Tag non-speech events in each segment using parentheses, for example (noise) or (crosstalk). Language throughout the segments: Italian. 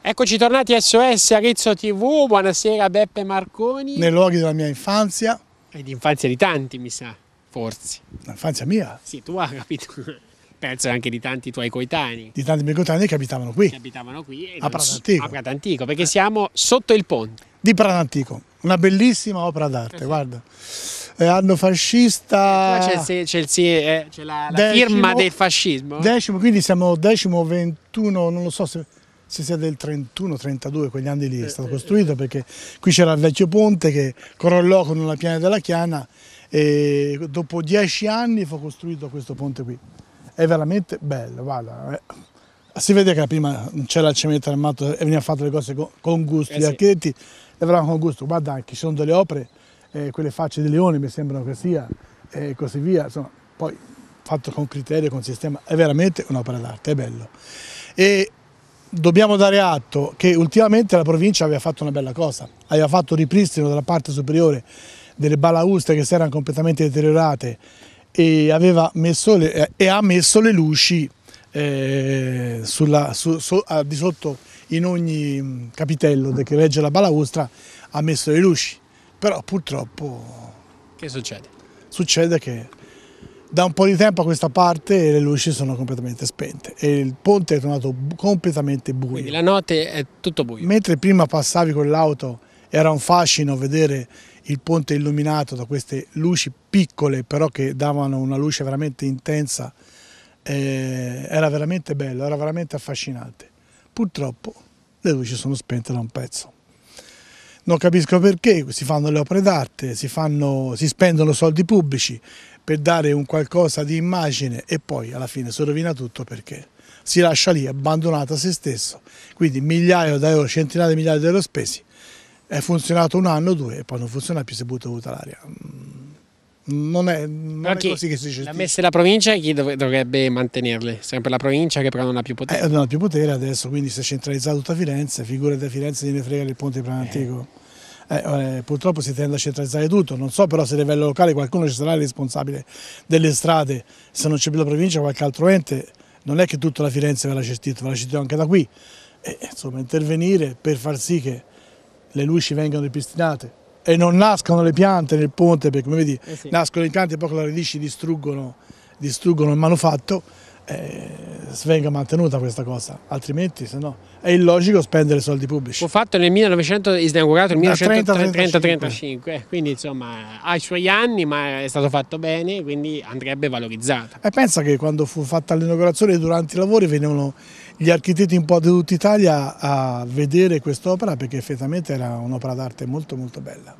Eccoci tornati a SOS Arezzo TV, buonasera Beppe Marconi. Nei luoghi della mia infanzia. E l'infanzia di tanti mi sa, forse. L'infanzia mia? Sì, tu hai capito. (laughs) Penso anche di tanti tuoi coetanei. Di tanti miei coetanei che abitavano qui. Che abitavano qui. A Pratantico. A Pratantico, perché eh. siamo sotto il ponte. Di Pratantico, una bellissima opera d'arte, guarda. Eh, anno fascista... Eh, c'è, c'è, c'è, la, la decimo, firma del fascismo. Decimo, quindi siamo decimo ventuno, non lo so se se sia del 31-32, quegli anni lì è eh, stato eh, costruito eh. perché qui c'era il vecchio ponte che crollò con una piana della Chiana e dopo dieci anni fu costruito questo ponte qui. È veramente bello, guarda. Si vede che prima c'era il cemento armato e veniva fatto le cose con gusto, eh gli sì. architetti le avevano con gusto. Guarda, anche ci sono delle opere, eh, quelle facce di leone mi sembrano che sia, e così via. Insomma, poi fatto con criterio, con sistema, è veramente un'opera d'arte, è bello. E dobbiamo dare atto che ultimamente la provincia aveva fatto una bella cosa, aveva fatto ripristino della parte superiore delle balauste che si erano completamente deteriorate e, le, eh, e ha messo le luci eh, sulla, su, su, a, di sotto in ogni mm, capitello che regge la balaustra ha messo le luci, però purtroppo... Che succede? Succede che da un po' di tempo a questa parte le luci sono completamente spente e il ponte è tornato completamente buio. Quindi la notte è tutto buio. Mentre prima passavi con l'auto era un fascino vedere il ponte illuminato da queste luci piccole però che davano una luce veramente intensa, eh, era veramente bello, era veramente affascinante. Purtroppo le luci sono spente da un pezzo. Non capisco perché, si fanno le opere d'arte, si, si spendono soldi pubblici per dare un qualcosa di immagine e poi alla fine si rovina tutto perché si lascia lì abbandonato a se stesso. Quindi migliaia di euro, centinaia di migliaia di euro spesi, è funzionato un anno o due e poi non funziona più, si butta tutta l'aria. Mm, non è, non è così che si gestisce. La messa la provincia e chi dovrebbe mantenerle? Sempre la provincia che però non ha più potere. Eh, non ha più potere adesso, quindi si è centralizzata tutta Firenze, figura da Firenze gliene frega del ponte Planantico. Eh. Eh, eh, purtroppo si tende a centralizzare tutto, non so però se a livello locale qualcuno ci sarà il responsabile delle strade, se non c'è più la provincia qualche altro ente, non è che tutta la Firenze ve la certito, ve la certito anche da qui, e, eh, insomma intervenire per far sì che le luci vengano ripristinate e non nascano le piante nel ponte, perché come vedi eh sì. nascono le piante e poi con le radici distruggono, distruggono il manufatto, eh, venga mantenuta questa cosa, altrimenti se no, è illogico spendere soldi pubblici. Fu fatto nel 1900, nel 1930-35, eh, quindi insomma ha i suoi anni ma è stato fatto bene, quindi andrebbe valorizzato. E pensa che quando fu fatta l'inaugurazione durante i lavori venivano gli architetti un po' di tutta Italia a vedere quest'opera perché effettivamente era un'opera d'arte molto molto bella.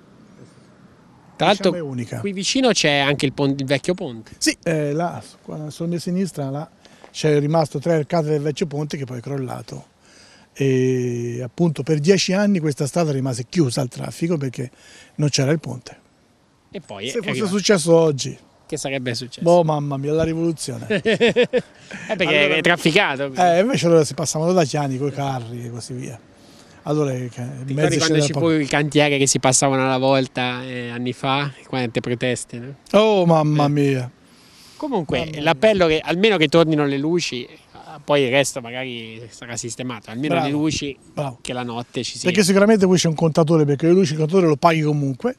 Tra diciamo l'altro qui vicino c'è anche il, ponte, il, vecchio ponte. Sì, eh, là, sulla mia sinistra c'è rimasto tre arcate del vecchio ponte che poi è crollato. E appunto per dieci anni questa strada rimase chiusa al traffico perché non c'era il ponte. E poi Se fosse arrivato. successo oggi, che sarebbe successo? Oh mamma mia, la rivoluzione. (laughs) eh perché allora, è trafficato. Quindi. Eh, invece allora si passavano da Chiani con i carri e così via. Allora, eh, Ricordi quando ci fu il cantiere che si passavano alla volta eh, anni fa, quante proteste? No? Oh mamma eh. mia! Comunque l'appello che almeno che tornino le luci, ah, poi il resto magari sarà sistemato, almeno bravo, le luci bravo. che la notte ci sia. Perché sicuramente qui c'è un contatore, perché le luci il contatore lo paghi comunque,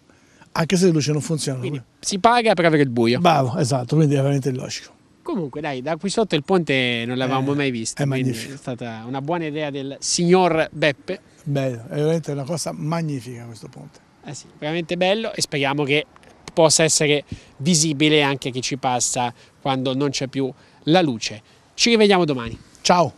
anche se le luci non funzionano. Quindi si paga per avere il buio. Bravo, esatto, quindi è veramente illogico. Comunque, dai, da qui sotto il ponte non l'avevamo eh, mai visto. È magnifico. È stata una buona idea del signor Beppe. Bello, è veramente una cosa magnifica questo ponte. Eh sì, veramente bello e speriamo che possa essere visibile anche a chi ci passa quando non c'è più la luce. Ci rivediamo domani. Ciao!